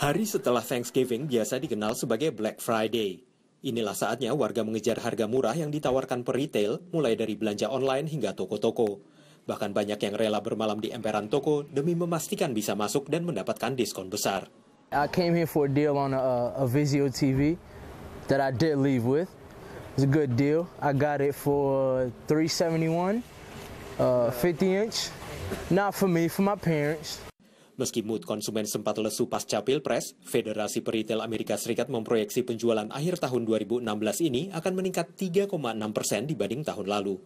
Hari setelah Thanksgiving biasa dikenal sebagai Black Friday. Inilah saatnya warga mengejar harga murah yang ditawarkan per retail, mulai dari belanja online hingga toko-toko. Bahkan banyak yang rela bermalam di emperan toko demi memastikan bisa masuk dan mendapatkan diskon besar. I came here for a deal on a, a Vizio TV that I did leave with. It's a good deal. I got it for 371, uh, 50 inch. Not for me, for my parents. Meski mood konsumen sempat lesu pasca Pilpres, Federasi Peritel Amerika Serikat memproyeksi penjualan akhir tahun 2016 ini akan meningkat 3,6 persen dibanding tahun lalu.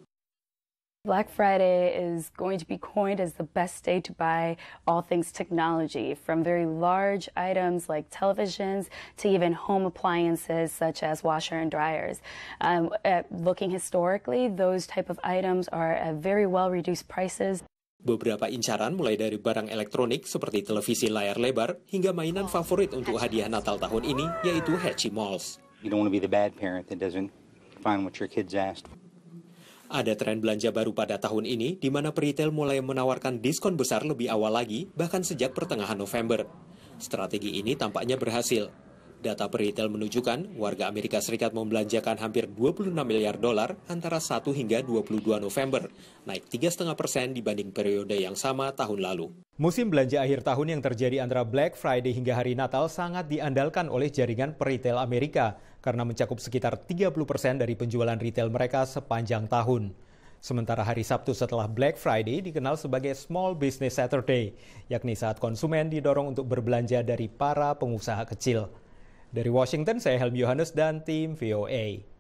Black Friday is going to be coined as the best day to buy all things technology, from very large items like televisions to even home appliances such as washer and dryers. Um, uh, looking historically, those type of items are at very well reduced prices. Beberapa incaran mulai dari barang elektronik seperti televisi layar lebar hingga mainan favorit untuk hadiah Natal tahun ini yaitu Hatchie Malls. Ada tren belanja baru pada tahun ini di mana peritel mulai menawarkan diskon besar lebih awal lagi bahkan sejak pertengahan November. Strategi ini tampaknya berhasil Data peritel menunjukkan warga Amerika Serikat membelanjakan hampir 26 miliar dolar antara 1 hingga 22 November, naik 3,5 persen dibanding periode yang sama tahun lalu. Musim belanja akhir tahun yang terjadi antara Black Friday hingga hari Natal sangat diandalkan oleh jaringan peritel Amerika karena mencakup sekitar 30 persen dari penjualan retail mereka sepanjang tahun. Sementara hari Sabtu setelah Black Friday dikenal sebagai Small Business Saturday, yakni saat konsumen didorong untuk berbelanja dari para pengusaha kecil. Dari Washington, saya Helmi Yohanes dan tim VOA.